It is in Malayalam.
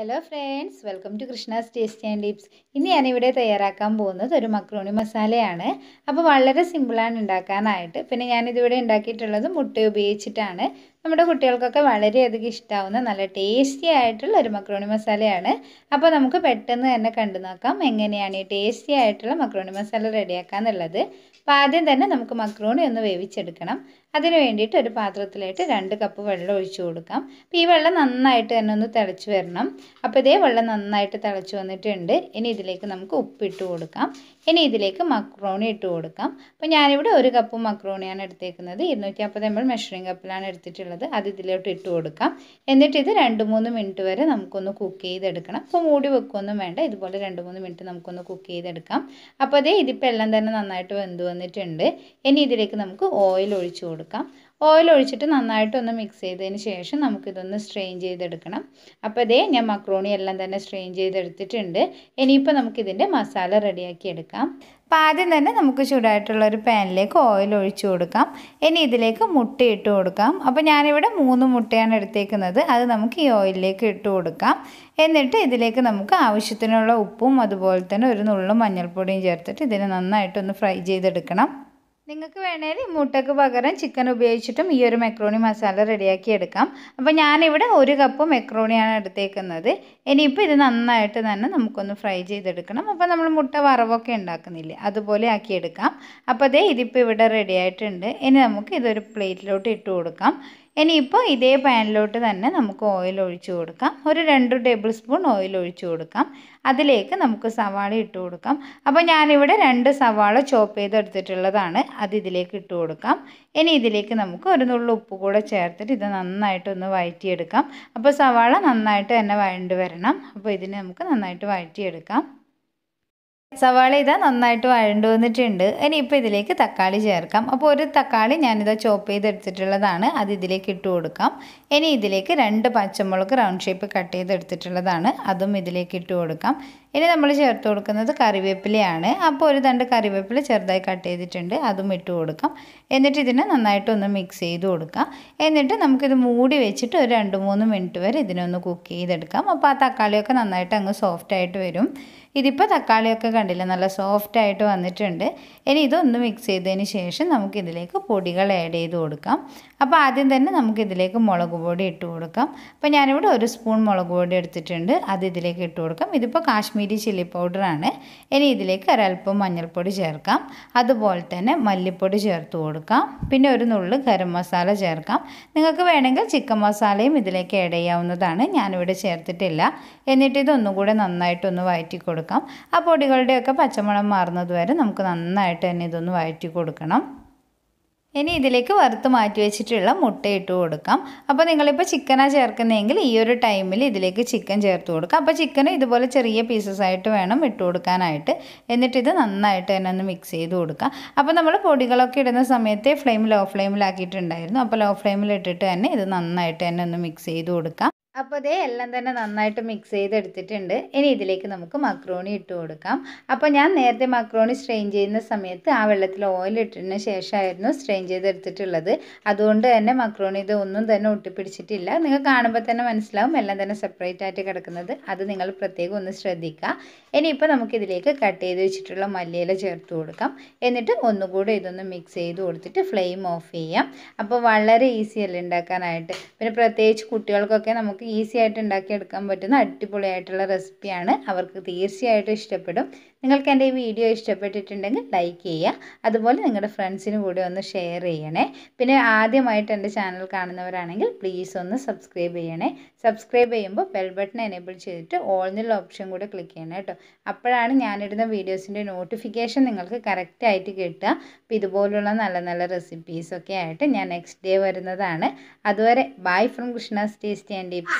hello friends welcome to Krishna's taste and tips ഇന്ന് ഞാനിവിടെ തയ്യാറാക്കാൻ പോകുന്നത് ഒരു മക്രോണി മസാലയാണ് അപ്പോൾ വളരെ സിമ്പിളാണ് ഉണ്ടാക്കാനായിട്ട് പിന്നെ ഞാനിതിവിടെ ഉണ്ടാക്കിയിട്ടുള്ളത് മുട്ട ഉപയോഗിച്ചിട്ടാണ് നമ്മുടെ കുട്ടികൾക്കൊക്കെ വളരെയധികം ഇഷ്ടമാവുന്ന നല്ല ടേസ്റ്റി ആയിട്ടുള്ള ഒരു മക്രോണി മസാലയാണ് അപ്പോൾ നമുക്ക് പെട്ടെന്ന് തന്നെ കണ്ടു നോക്കാം എങ്ങനെയാണ് ഈ ടേസ്റ്റി ആയിട്ടുള്ള മക്രോണി മസാല റെഡിയാക്കാന്നുള്ളത് അപ്പോൾ ആദ്യം തന്നെ നമുക്ക് മക്രോണി ഒന്ന് വേവിച്ചെടുക്കണം അതിന് വേണ്ടിയിട്ട് ഒരു പാത്രത്തിലായിട്ട് രണ്ട് കപ്പ് വെള്ളം ഒഴിച്ചു കൊടുക്കാം അപ്പോൾ ഈ വെള്ളം നന്നായിട്ട് തന്നെ ഒന്ന് തിളച്ച് വരണം അപ്പോൾ ഇതേ വെള്ളം നന്നായിട്ട് തിളച്ച് വന്നിട്ടുണ്ട് ഇനി ഇതിലേക്ക് നമുക്ക് ഉപ്പിട്ട് കൊടുക്കാം ഇനി ഇതിലേക്ക് മക്രോണി ഇട്ട് കൊടുക്കാം അപ്പോൾ ഞാനിവിടെ ഒരു കപ്പ് മക്രോണിയാണ് എടുത്തേക്കുന്നത് ഇരുന്നൂറ്റി അമ്പത് എം എൽ മെഷറിംഗ് കപ്പിലാണ് എടുത്തിട്ടുള്ളത് അത് ഇതിലോട്ട് ഇട്ട് കൊടുക്കാം എന്നിട്ട് ഇത് രണ്ട് മൂന്ന് മിനിറ്റ് വരെ നമുക്കൊന്ന് കുക്ക് ചെയ്തെടുക്കണം അപ്പോൾ മൂടി വെക്കുകയൊന്നും വേണ്ട ഇതുപോലെ രണ്ട് മൂന്ന് മിനിറ്റ് നമുക്കൊന്ന് കുക്ക് ചെയ്തെടുക്കാം അപ്പോൾ അതേ ഇതിപ്പോൾ എല്ലാം തന്നെ നന്നായിട്ട് വെന്ത് വന്നിട്ടുണ്ട് ഇനി ഇതിലേക്ക് നമുക്ക് ഓയിൽ ഒഴിച്ചു കൊടുക്കാം കൊടുക്കാം ഓയിൽ ഒഴിച്ചിട്ട് നന്നായിട്ടൊന്ന് മിക്സ് ചെയ്തതിന് ശേഷം നമുക്കിതൊന്ന് സ്ട്രെയിൻ ചെയ്തെടുക്കണം അപ്പോൾ ഇതേ ഞാൻ മക്രോണി എല്ലാം തന്നെ സ്ട്രെയിൻ ചെയ്തെടുത്തിട്ടുണ്ട് ഇനിയിപ്പോൾ നമുക്കിതിൻ്റെ മസാല റെഡിയാക്കി എടുക്കാം അപ്പോൾ ആദ്യം തന്നെ നമുക്ക് ചൂടായിട്ടുള്ള ഒരു പാനിലേക്ക് ഓയിൽ ഒഴിച്ചു കൊടുക്കാം ഇനി ഇതിലേക്ക് മുട്ട ഇട്ട് കൊടുക്കാം അപ്പോൾ ഞാനിവിടെ മൂന്ന് മുട്ടയാണ് എടുത്തേക്കുന്നത് അത് നമുക്ക് ഈ ഓയിലിലേക്ക് ഇട്ട് കൊടുക്കാം എന്നിട്ട് ഇതിലേക്ക് നമുക്ക് ആവശ്യത്തിനുള്ള ഉപ്പും അതുപോലെ തന്നെ ഒരു നുള്ളും മഞ്ഞൾപ്പൊടിയും ചേർത്തിട്ട് ഇതിനെ നന്നായിട്ടൊന്ന് ഫ്രൈ ചെയ്തെടുക്കണം നിങ്ങൾക്ക് വേണമെങ്കിൽ മുട്ടയ്ക്ക് പകരം ചിക്കൻ ഉപയോഗിച്ചിട്ടും ഈ ഒരു മെക്രോണി മസാല റെഡിയാക്കി എടുക്കാം അപ്പോൾ ഞാനിവിടെ ഒരു കപ്പ് മെക്രോണിയാണ് എടുത്തേക്കുന്നത് ഇനിയിപ്പോൾ ഇത് നന്നായിട്ട് തന്നെ നമുക്കൊന്ന് ഫ്രൈ ചെയ്തെടുക്കണം അപ്പോൾ നമ്മൾ മുട്ട വറവൊക്കെ ഉണ്ടാക്കുന്നില്ലേ അതുപോലെ ആക്കിയെടുക്കാം അപ്പോൾ അതേ ഇതിപ്പോൾ ഇവിടെ റെഡിയായിട്ടുണ്ട് ഇനി നമുക്ക് ഇതൊരു പ്ലേറ്റിലോട്ട് ഇട്ട് കൊടുക്കാം ഇനിയിപ്പോൾ ഇതേ പാനിലോട്ട് തന്നെ നമുക്ക് ഓയിൽ ഒഴിച്ചു കൊടുക്കാം ഒരു രണ്ട് ടേബിൾ സ്പൂൺ ഓയിൽ ഒഴിച്ചു കൊടുക്കാം അതിലേക്ക് നമുക്ക് സവാള ഇട്ട് കൊടുക്കാം അപ്പോൾ ഞാനിവിടെ രണ്ട് സവാള ചോപ്പ് ചെയ്തെടുത്തിട്ടുള്ളതാണ് അത് ഇതിലേക്ക് ഇട്ട് കൊടുക്കാം ഇനി ഇതിലേക്ക് നമുക്ക് ഒരു നുള്ളു ഉപ്പ് കൂടെ ചേർത്തിട്ട് ഇത് നന്നായിട്ടൊന്ന് വഴറ്റിയെടുക്കാം അപ്പോൾ സവാള നന്നായിട്ട് തന്നെ വഴണ്ട് വരണം അപ്പോൾ ഇതിനെ നമുക്ക് നന്നായിട്ട് വഴറ്റിയെടുക്കാം സവാള ഇതാ നന്നായിട്ട് വഴണ്ടു വന്നിട്ടുണ്ട് ഇനി ഇപ്പോൾ ഇതിലേക്ക് തക്കാളി ചേർക്കാം അപ്പോൾ ഒരു തക്കാളി ഞാനിതാ ചോപ്പ് ചെയ്തെടുത്തിട്ടുള്ളതാണ് അത് ഇതിലേക്ക് ഇട്ട് കൊടുക്കാം ഇനി ഇതിലേക്ക് രണ്ട് പച്ചമുളക് റൗണ്ട് ഷേപ്പ് കട്ട് ചെയ്തെടുത്തിട്ടുള്ളതാണ് അതും ഇതിലേക്ക് ഇട്ട് കൊടുക്കാം ഇനി നമ്മൾ ചേർത്ത് കൊടുക്കുന്നത് കറിവേപ്പിലയാണ് അപ്പോൾ ഒരു തണ്ട് കറിവേപ്പില ചെറുതായി കട്ട് ചെയ്തിട്ടുണ്ട് അതും ഇട്ട് കൊടുക്കാം എന്നിട്ട് ഇതിനെ നന്നായിട്ട് ഒന്ന് മിക്സ് ചെയ്ത് കൊടുക്കാം എന്നിട്ട് നമുക്കിത് മൂടി വെച്ചിട്ട് ഒരു രണ്ട് മൂന്ന് മിനിറ്റ് വരെ ഇതിനൊന്ന് കുക്ക് ചെയ്തെടുക്കാം അപ്പോൾ ആ തക്കാളിയൊക്കെ നന്നായിട്ട് അങ്ങ് സോഫ്റ്റ് ആയിട്ട് വരും ഇതിപ്പോൾ തക്കാളിയൊക്കെ കണ്ടില്ല നല്ല സോഫ്റ്റ് ആയിട്ട് വന്നിട്ടുണ്ട് ഇനി ഇതൊന്ന് മിക്സ് ചെയ്തതിന് ശേഷം നമുക്കിതിലേക്ക് പൊടികൾ ആഡ് ചെയ്ത് കൊടുക്കാം അപ്പോൾ ആദ്യം തന്നെ നമുക്കിതിലേക്ക് മുളക് പൊടി ഇട്ട് കൊടുക്കാം അപ്പോൾ ഞാനിവിടെ ഒരു സ്പൂൺ മുളക് പൊടി എടുത്തിട്ടുണ്ട് അത് ഇതിലേക്ക് ഇട്ട് കൊടുക്കാം ഇതിപ്പോൾ കാശ്മീർ കാശ്മീരി ചില്ലി പൗഡറാണ് ഇനി ഇതിലേക്ക് ഒരൽപ്പം മഞ്ഞൾപ്പൊടി ചേർക്കാം അതുപോലെ തന്നെ മല്ലിപ്പൊടി ചേർത്ത് കൊടുക്കാം പിന്നെ ഒരു നുള്ളു ഗരം മസാല ചേർക്കാം നിങ്ങൾക്ക് വേണമെങ്കിൽ ചിക്കൻ മസാലയും ഇതിലേക്ക് ആഡ് ചെയ്യാവുന്നതാണ് ഞാനിവിടെ ചേർത്തിട്ടില്ല എന്നിട്ട് ഇതൊന്നും കൂടെ നന്നായിട്ടൊന്ന് വഴറ്റി കൊടുക്കാം ആ പൊടികളുടെയൊക്കെ പച്ചമണം മാറുന്നത് വരെ നമുക്ക് നന്നായിട്ട് തന്നെ ഇതൊന്ന് വഴറ്റി കൊടുക്കണം ഇനി ഇതിലേക്ക് വറുത്ത് മാറ്റി വെച്ചിട്ടുള്ള മുട്ട ഇട്ട് കൊടുക്കാം അപ്പോൾ നിങ്ങളിപ്പോൾ ചിക്കനാണ് ചേർക്കുന്നതെങ്കിൽ ഈ ഒരു ടൈമിൽ ഇതിലേക്ക് ചിക്കൻ ചേർത്ത് കൊടുക്കാം അപ്പോൾ ചിക്കൻ ഇതുപോലെ ചെറിയ പീസസ് ആയിട്ട് വേണം ഇട്ട് കൊടുക്കാനായിട്ട് എന്നിട്ട് ഇത് നന്നായിട്ട് തന്നെ ഒന്ന് മിക്സ് ചെയ്ത് കൊടുക്കാം അപ്പോൾ നമ്മൾ പൊടികളൊക്കെ ഇടുന്ന സമയത്ത് ഫ്ലെയിം ലോ ഫ്ലെയിമിലാക്കിയിട്ടുണ്ടായിരുന്നു അപ്പോൾ ലോ ഫ്ലെയിമിൽ ഇട്ടിട്ട് തന്നെ ഇത് നന്നായിട്ട് തന്നെ ഒന്ന് മിക്സ് ചെയ്ത് കൊടുക്കാം അപ്പോൾ അതേ എല്ലാം തന്നെ നന്നായിട്ട് മിക്സ് ചെയ്തെടുത്തിട്ടുണ്ട് ഇനി ഇതിലേക്ക് നമുക്ക് മക്രോണി ഇട്ട് കൊടുക്കാം അപ്പോൾ ഞാൻ നേരത്തെ മക്രോണി സ്ട്രെയിൻ ചെയ്യുന്ന സമയത്ത് ആ വെള്ളത്തിൽ ഓയിൽ ഇട്ടതിന് ശേഷമായിരുന്നു സ്ട്രെയിൻ ചെയ്തെടുത്തിട്ടുള്ളത് അതുകൊണ്ട് തന്നെ മക്രോണി ഇത് ഒന്നും തന്നെ ഒട്ടിപ്പിടിച്ചിട്ടില്ല നിങ്ങൾ കാണുമ്പോൾ തന്നെ മനസ്സിലാവും എല്ലാം തന്നെ സെപ്പറേറ്റ് ആയിട്ട് കിടക്കുന്നത് അത് നിങ്ങൾ പ്രത്യേകം ഒന്ന് ശ്രദ്ധിക്കുക ഇനിയിപ്പോൾ ഇതിലേക്ക് കട്ട് ചെയ്ത് വെച്ചിട്ടുള്ള മല്ലിയില ചേർത്ത് കൊടുക്കാം എന്നിട്ട് ഒന്നുകൂടെ ഇതൊന്ന് മിക്സ് ചെയ്ത് കൊടുത്തിട്ട് ഫ്ലെയിം ഓഫ് ചെയ്യാം അപ്പോൾ വളരെ ഈസിയല്ല ഉണ്ടാക്കാനായിട്ട് പിന്നെ പ്രത്യേകിച്ച് കുട്ടികൾക്കൊക്കെ നമുക്ക് ഈസി ആയിട്ട് ഉണ്ടാക്കിയെടുക്കാൻ പറ്റുന്ന അടിപൊളിയായിട്ടുള്ള റെസിപ്പിയാണ് അവർക്ക് തീർച്ചയായിട്ടും ഇഷ്ടപ്പെടും നിങ്ങൾക്ക് എൻ്റെ ഈ വീഡിയോ ഇഷ്ടപ്പെട്ടിട്ടുണ്ടെങ്കിൽ ലൈക്ക് ചെയ്യുക അതുപോലെ നിങ്ങളുടെ ഫ്രണ്ട്സിന് കൂടി ഒന്ന് ഷെയർ ചെയ്യണേ പിന്നെ ആദ്യമായിട്ട് എൻ്റെ ചാനൽ കാണുന്നവരാണെങ്കിൽ പ്ലീസ് ഒന്ന് സബ്സ്ക്രൈബ് ചെയ്യണേ സബ്സ്ക്രൈബ് ചെയ്യുമ്പോൾ ബെൽ ബട്ടൺ എനേബിൾ ചെയ്തിട്ട് ഓൾ എന്നുള്ള ഓപ്ഷൻ കൂടി ക്ലിക്ക് ചെയ്യണം കേട്ടോ അപ്പോഴാണ് ഞാനിടുന്ന വീഡിയോസിൻ്റെ നോട്ടിഫിക്കേഷൻ നിങ്ങൾക്ക് കറക്റ്റായിട്ട് കിട്ടുക അപ്പോൾ ഇതുപോലുള്ള നല്ല നല്ല റെസിപ്പീസൊക്കെ ആയിട്ട് ഞാൻ നെക്സ്റ്റ് ഡേ വരുന്നതാണ് അതുവരെ bye from Krishna tasty and tips